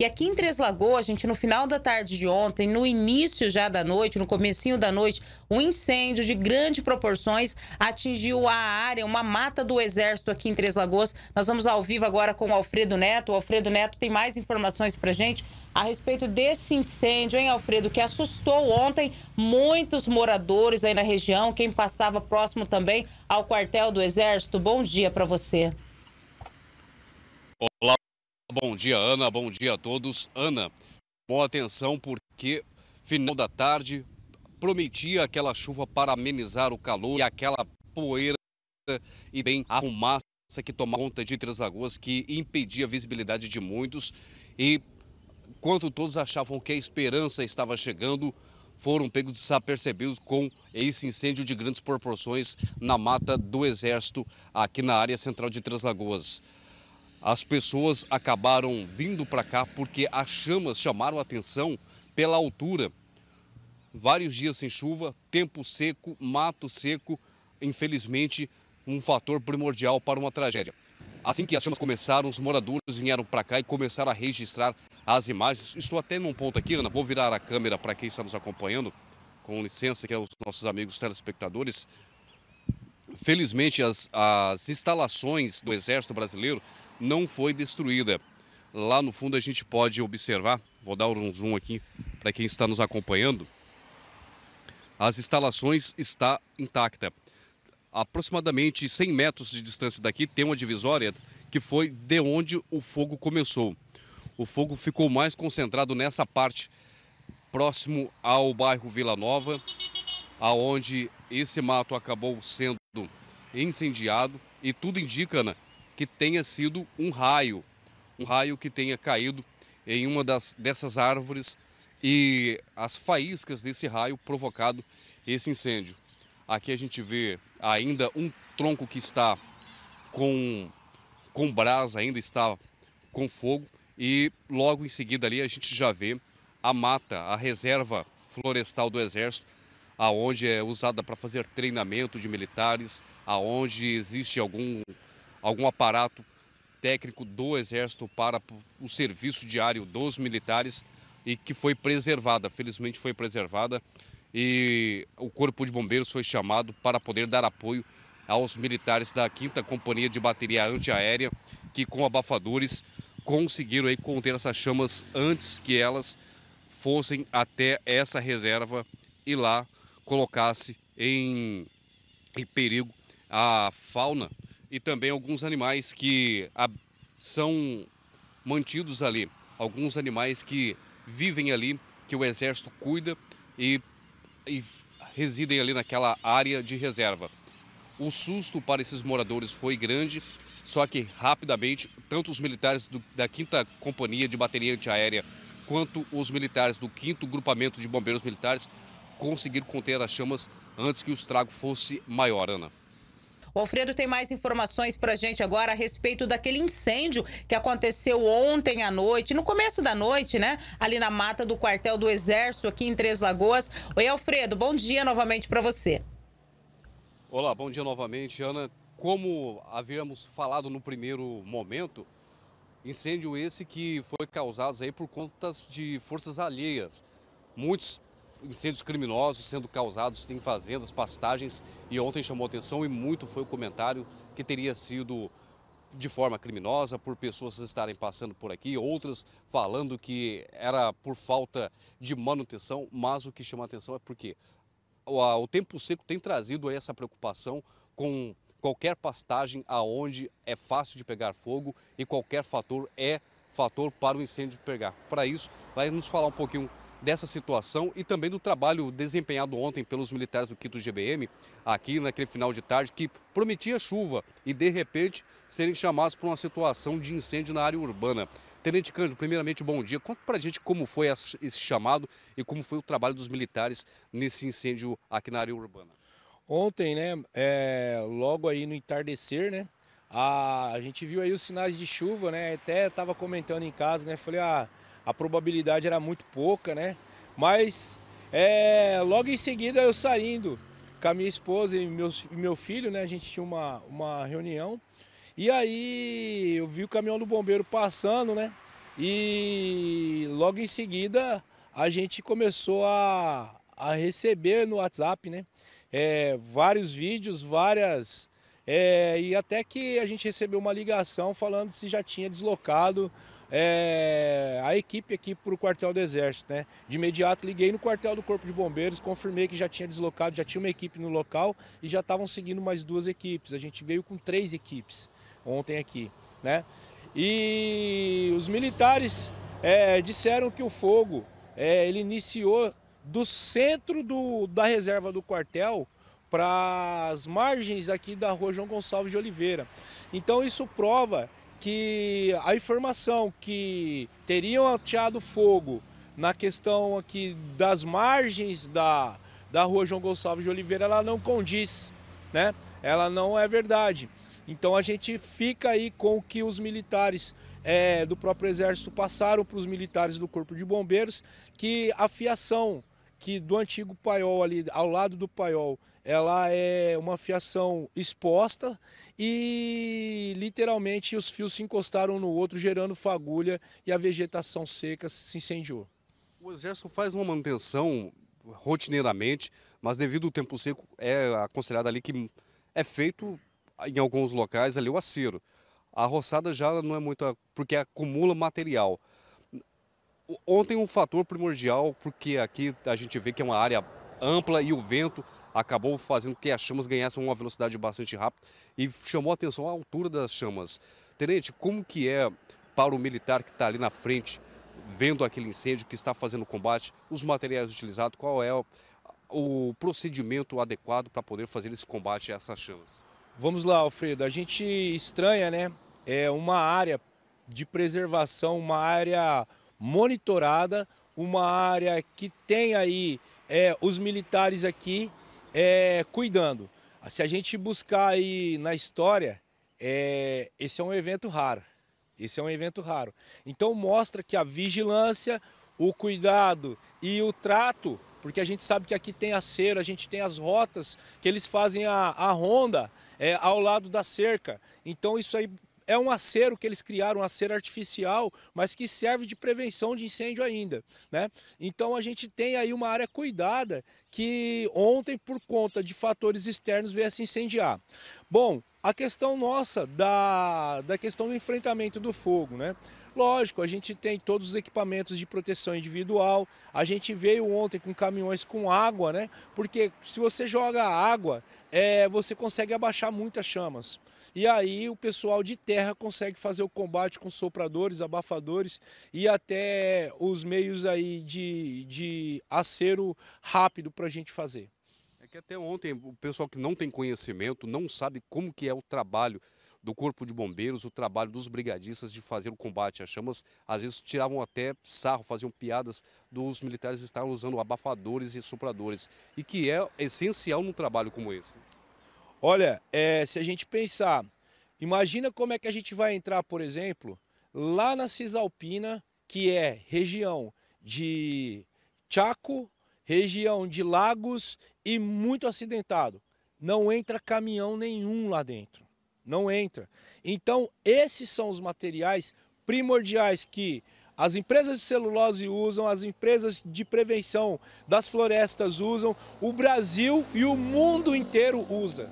E aqui em Três Lagoas, gente, no final da tarde de ontem, no início já da noite, no comecinho da noite, um incêndio de grandes proporções atingiu a área, uma mata do exército aqui em Três Lagoas. Nós vamos ao vivo agora com o Alfredo Neto. O Alfredo Neto tem mais informações pra gente a respeito desse incêndio, hein, Alfredo, que assustou ontem muitos moradores aí na região, quem passava próximo também ao quartel do exército. Bom dia para você. Bom dia, Ana. Bom dia a todos. Ana, boa atenção porque final da tarde prometia aquela chuva para amenizar o calor e aquela poeira e bem a fumaça que tomava conta de Três Lagoas que impedia a visibilidade de muitos e quando todos achavam que a esperança estava chegando, foram pegos desapercebidos com esse incêndio de grandes proporções na mata do Exército aqui na área central de Três Lagoas as pessoas acabaram vindo para cá porque as chamas chamaram atenção pela altura. Vários dias sem chuva, tempo seco, mato seco, infelizmente um fator primordial para uma tragédia. Assim que as chamas começaram, os moradores vieram para cá e começaram a registrar as imagens. Estou até num ponto aqui, Ana, vou virar a câmera para quem está nos acompanhando, com licença, que é os nossos amigos telespectadores. Felizmente, as, as instalações do Exército Brasileiro não foi destruída. Lá no fundo a gente pode observar, vou dar um zoom aqui para quem está nos acompanhando. As instalações está intacta. Aproximadamente 100 metros de distância daqui tem uma divisória que foi de onde o fogo começou. O fogo ficou mais concentrado nessa parte próximo ao bairro Vila Nova, aonde esse mato acabou sendo incendiado e tudo indica, Ana, que tenha sido um raio, um raio que tenha caído em uma das, dessas árvores e as faíscas desse raio provocado esse incêndio. Aqui a gente vê ainda um tronco que está com, com brasa, ainda está com fogo e logo em seguida ali a gente já vê a mata, a reserva florestal do Exército, aonde é usada para fazer treinamento de militares, aonde existe algum algum aparato técnico do Exército para o serviço diário dos militares e que foi preservada, felizmente foi preservada, e o Corpo de Bombeiros foi chamado para poder dar apoio aos militares da 5 Companhia de Bateria Antiaérea, que com abafadores conseguiram aí conter essas chamas antes que elas fossem até essa reserva e lá colocasse em, em perigo a fauna e também alguns animais que são mantidos ali, alguns animais que vivem ali, que o Exército cuida e, e residem ali naquela área de reserva. O susto para esses moradores foi grande, só que rapidamente, tanto os militares do, da 5 Companhia de Bateria Antiaérea quanto os militares do 5 Grupamento de Bombeiros Militares conseguiram conter as chamas antes que o estrago fosse maior, Ana. O Alfredo tem mais informações para a gente agora a respeito daquele incêndio que aconteceu ontem à noite, no começo da noite, né? Ali na mata do quartel do Exército, aqui em Três Lagoas. Oi, Alfredo, bom dia novamente para você. Olá, bom dia novamente, Ana. Como havíamos falado no primeiro momento, incêndio esse que foi causado aí por contas de forças alheias. Muitos incêndios criminosos sendo causados em fazendas, pastagens, e ontem chamou atenção e muito foi o comentário que teria sido de forma criminosa, por pessoas estarem passando por aqui, outras falando que era por falta de manutenção, mas o que chama atenção é porque o tempo seco tem trazido essa preocupação com qualquer pastagem aonde é fácil de pegar fogo e qualquer fator é fator para o incêndio pegar. Para isso, vai nos falar um pouquinho dessa situação e também do trabalho desempenhado ontem pelos militares do quinto GBM, aqui naquele final de tarde, que prometia chuva e, de repente, serem chamados para uma situação de incêndio na área urbana. Tenente Cândido, primeiramente, bom dia. Conta para a gente como foi esse chamado e como foi o trabalho dos militares nesse incêndio aqui na área urbana. Ontem, né, é, logo aí no entardecer, né, a, a gente viu aí os sinais de chuva, né, até estava comentando em casa, né, falei, ah, a probabilidade era muito pouca, né? Mas é, logo em seguida eu saindo com a minha esposa e meus, meu filho, né? A gente tinha uma, uma reunião. E aí eu vi o caminhão do bombeiro passando, né? E logo em seguida a gente começou a, a receber no WhatsApp, né? É, vários vídeos, várias. É, e até que a gente recebeu uma ligação falando se já tinha deslocado é, a equipe aqui para o quartel do Exército. Né? De imediato liguei no quartel do Corpo de Bombeiros, confirmei que já tinha deslocado, já tinha uma equipe no local e já estavam seguindo mais duas equipes. A gente veio com três equipes ontem aqui. Né? E os militares é, disseram que o fogo é, ele iniciou do centro do, da reserva do quartel para as margens aqui da rua João Gonçalves de Oliveira. Então isso prova que a informação que teriam ateado fogo na questão aqui das margens da, da rua João Gonçalves de Oliveira, ela não condiz, né? Ela não é verdade. Então a gente fica aí com o que os militares é, do próprio exército passaram para os militares do Corpo de Bombeiros, que a fiação que do antigo paiol ali, ao lado do paiol ela é uma fiação exposta e literalmente os fios se encostaram no outro, gerando fagulha e a vegetação seca se incendiou. O exército faz uma manutenção rotineiramente, mas devido ao tempo seco é aconselhado ali que é feito em alguns locais ali o acero. A roçada já não é muito porque acumula material. Ontem um fator primordial, porque aqui a gente vê que é uma área ampla e o vento acabou fazendo que as chamas ganhassem uma velocidade bastante rápida e chamou a atenção a altura das chamas. Tenente, como que é para o militar que está ali na frente, vendo aquele incêndio, que está fazendo o combate, os materiais utilizados, qual é o procedimento adequado para poder fazer esse combate a essas chamas? Vamos lá, Alfredo. A gente estranha, né? É uma área de preservação, uma área monitorada, uma área que tem aí é, os militares aqui é, cuidando. Se a gente buscar aí na história, é, esse é um evento raro. Esse é um evento raro. Então mostra que a vigilância, o cuidado e o trato, porque a gente sabe que aqui tem a cera, a gente tem as rotas que eles fazem a, a ronda é, ao lado da cerca. Então isso aí é um acero que eles criaram, um acero artificial, mas que serve de prevenção de incêndio ainda, né? Então a gente tem aí uma área cuidada que ontem por conta de fatores externos veio a se incendiar. Bom, a questão nossa da, da questão do enfrentamento do fogo, né? Lógico, a gente tem todos os equipamentos de proteção individual. A gente veio ontem com caminhões com água, né? Porque se você joga água, é, você consegue abaixar muitas chamas. E aí o pessoal de terra consegue fazer o combate com sopradores, abafadores e até os meios aí de, de acero rápido para a gente fazer. É que até ontem o pessoal que não tem conhecimento não sabe como que é o trabalho do Corpo de Bombeiros, o trabalho dos brigadistas de fazer o combate às chamas. Às vezes tiravam até sarro, faziam piadas dos militares estarem usando abafadores e sopradores, e que é essencial num trabalho como esse. Olha, é, se a gente pensar, imagina como é que a gente vai entrar, por exemplo, lá na Cisalpina, que é região de Chaco, região de lagos e muito acidentado. Não entra caminhão nenhum lá dentro não entra. Então, esses são os materiais primordiais que as empresas de celulose usam, as empresas de prevenção das florestas usam, o Brasil e o mundo inteiro usa.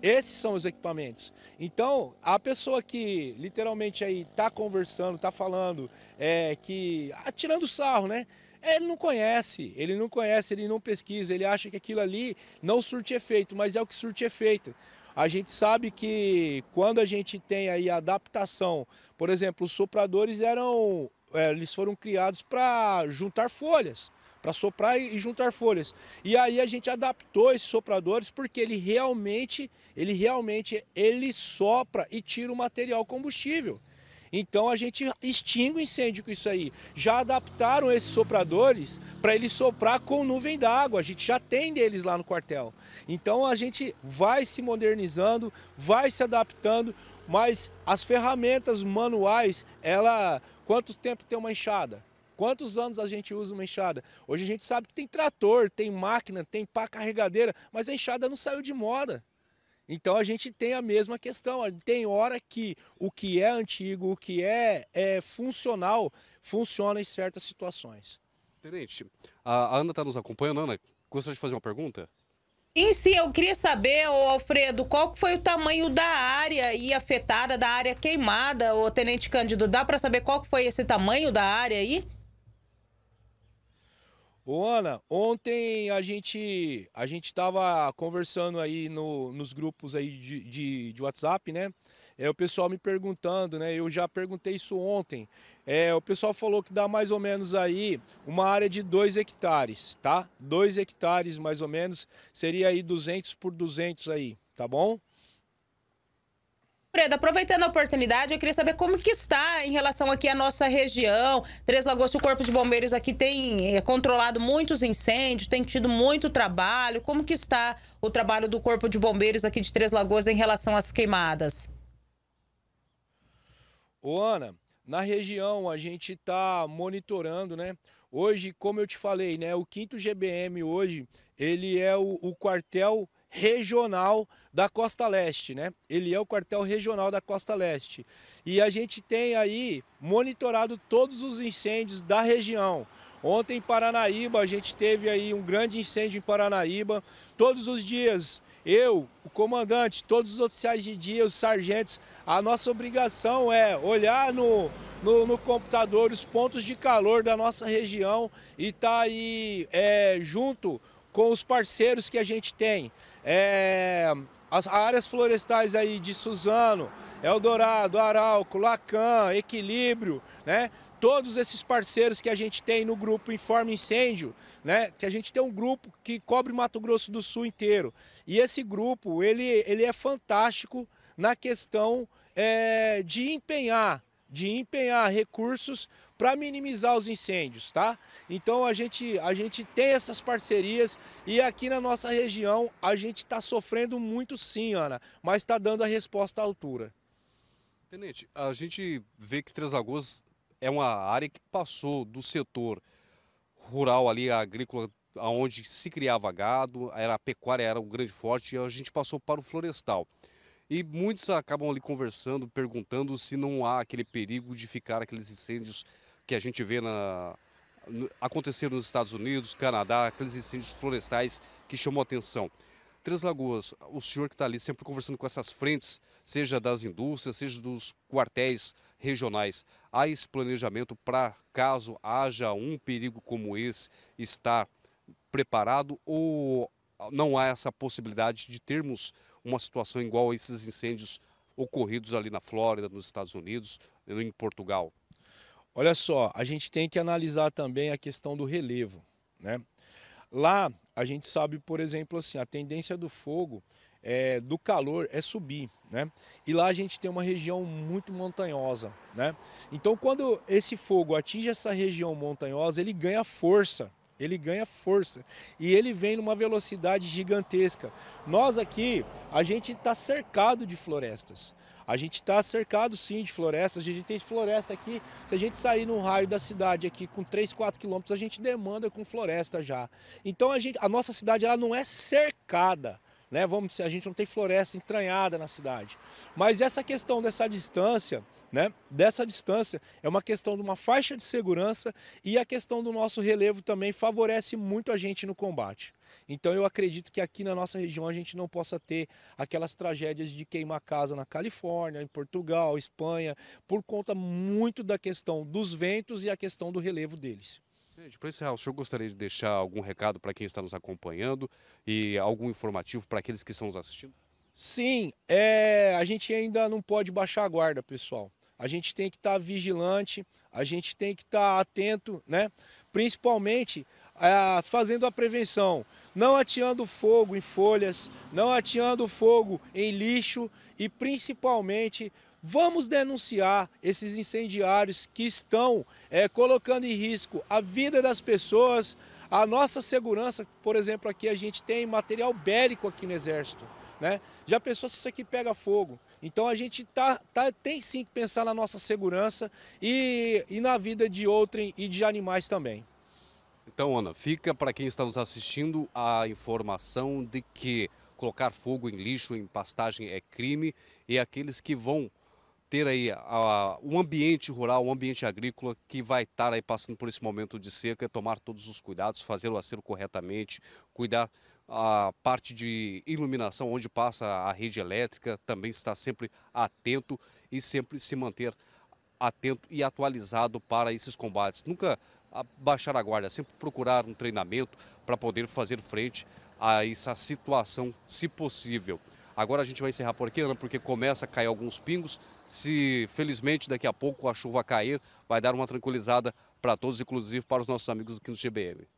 Esses são os equipamentos. Então, a pessoa que literalmente aí está conversando, está falando, é, que atirando ah, sarro, né? Ele não conhece, ele não conhece, ele não pesquisa, ele acha que aquilo ali não surte efeito, mas é o que surte efeito. A gente sabe que quando a gente tem aí adaptação, por exemplo, os sopradores eram, é, eles foram criados para juntar folhas para soprar e juntar folhas. E aí a gente adaptou esses sopradores porque ele realmente, ele realmente, ele sopra e tira o material combustível. Então a gente extingue o incêndio com isso aí. Já adaptaram esses sopradores para eles soprar com nuvem d'água. A gente já tem deles lá no quartel. Então a gente vai se modernizando, vai se adaptando, mas as ferramentas manuais, ela quanto tempo tem uma enxada? Quantos anos a gente usa uma enxada? Hoje a gente sabe que tem trator, tem máquina, tem pá carregadeira, mas a enxada não saiu de moda. Então a gente tem a mesma questão. Tem hora que o que é antigo, o que é, é funcional, funciona em certas situações. Tenente, a Ana está nos acompanhando. Ana, gostaria de fazer uma pergunta? Sim, sim, eu queria saber, Alfredo, qual foi o tamanho da área aí afetada, da área queimada, o Tenente Cândido, dá para saber qual foi esse tamanho da área aí? Ô Ana, ontem a gente a gente tava conversando aí no, nos grupos aí de, de, de, WhatsApp, né? É, o pessoal me perguntando, né? Eu já perguntei isso ontem. É, o pessoal falou que dá mais ou menos aí uma área de 2 hectares, tá? 2 hectares mais ou menos, seria aí 200 por 200 aí, tá bom? Preda, aproveitando a oportunidade, eu queria saber como que está em relação aqui à nossa região. Três Lagoas, o Corpo de Bombeiros aqui tem eh, controlado muitos incêndios, tem tido muito trabalho. Como que está o trabalho do Corpo de Bombeiros aqui de Três Lagoas em relação às queimadas? Ô Ana, na região a gente está monitorando, né? Hoje, como eu te falei, né, o quinto GBM hoje, ele é o, o quartel regional da Costa Leste, né? Ele é o quartel regional da Costa Leste. E a gente tem aí monitorado todos os incêndios da região. Ontem em Paranaíba, a gente teve aí um grande incêndio em Paranaíba. Todos os dias, eu, o comandante, todos os oficiais de dia, os sargentos, a nossa obrigação é olhar no, no, no computador os pontos de calor da nossa região e estar tá aí é, junto com os parceiros que a gente tem. É, as áreas florestais aí de Suzano, Eldorado, Arauco, Lacan, Equilíbrio, né? Todos esses parceiros que a gente tem no grupo Informa Incêndio, né? Que a gente tem um grupo que cobre Mato Grosso do Sul inteiro. E esse grupo, ele, ele é fantástico na questão é, de empenhar, de empenhar recursos para minimizar os incêndios, tá? Então a gente, a gente tem essas parcerias e aqui na nossa região a gente está sofrendo muito sim, Ana, mas está dando a resposta à altura. Tenente, a gente vê que Três Lagoas é uma área que passou do setor rural ali, agrícola, aonde se criava gado, era a pecuária era um grande forte, e a gente passou para o florestal. E muitos acabam ali conversando, perguntando se não há aquele perigo de ficar aqueles incêndios que a gente vê na, no, acontecer nos Estados Unidos, Canadá, aqueles incêndios florestais que chamou atenção. Três Lagoas, o senhor que está ali sempre conversando com essas frentes, seja das indústrias, seja dos quartéis regionais, há esse planejamento para caso haja um perigo como esse, estar preparado ou não há essa possibilidade de termos uma situação igual a esses incêndios ocorridos ali na Flórida, nos Estados Unidos, em Portugal? Olha só, a gente tem que analisar também a questão do relevo, né? Lá a gente sabe, por exemplo, assim, a tendência do fogo, é, do calor é subir, né? E lá a gente tem uma região muito montanhosa, né? Então quando esse fogo atinge essa região montanhosa, ele ganha força, ele ganha força e ele vem numa velocidade gigantesca. Nós aqui, a gente está cercado de florestas. A gente está cercado sim de florestas, a gente tem floresta aqui. Se a gente sair no raio da cidade aqui com 3, 4 quilômetros, a gente demanda com floresta já. Então a, gente, a nossa cidade ela não é cercada. Né, vamos, a gente não tem floresta entranhada na cidade. Mas essa questão dessa distância, né, dessa distância, é uma questão de uma faixa de segurança e a questão do nosso relevo também favorece muito a gente no combate. Então eu acredito que aqui na nossa região a gente não possa ter aquelas tragédias de queimar casa na Califórnia, em Portugal, Espanha, por conta muito da questão dos ventos e a questão do relevo deles. Gente, para encerrar, o senhor gostaria de deixar algum recado para quem está nos acompanhando e algum informativo para aqueles que estão nos assistindo? Sim, é, a gente ainda não pode baixar a guarda, pessoal. A gente tem que estar tá vigilante, a gente tem que estar tá atento, né? Principalmente é, fazendo a prevenção não atiando fogo em folhas, não atiando fogo em lixo e principalmente vamos denunciar esses incendiários que estão é, colocando em risco a vida das pessoas, a nossa segurança. Por exemplo, aqui a gente tem material bélico aqui no Exército. Né? Já pensou se isso aqui pega fogo? Então a gente tá, tá, tem sim que pensar na nossa segurança e, e na vida de outrem e de animais também. Então, Ana, fica para quem está nos assistindo a informação de que colocar fogo em lixo, em pastagem é crime e aqueles que vão ter aí a, um ambiente rural, um ambiente agrícola que vai estar aí passando por esse momento de seca, é tomar todos os cuidados, fazer o acero corretamente, cuidar a parte de iluminação onde passa a rede elétrica, também estar sempre atento e sempre se manter atento e atualizado para esses combates. Nunca baixar a guarda, sempre procurar um treinamento para poder fazer frente a essa situação, se possível. Agora a gente vai encerrar por aqui, Ana, porque começa a cair alguns pingos. Se felizmente daqui a pouco a chuva cair, vai dar uma tranquilizada para todos, inclusive para os nossos amigos do Quinto GBM.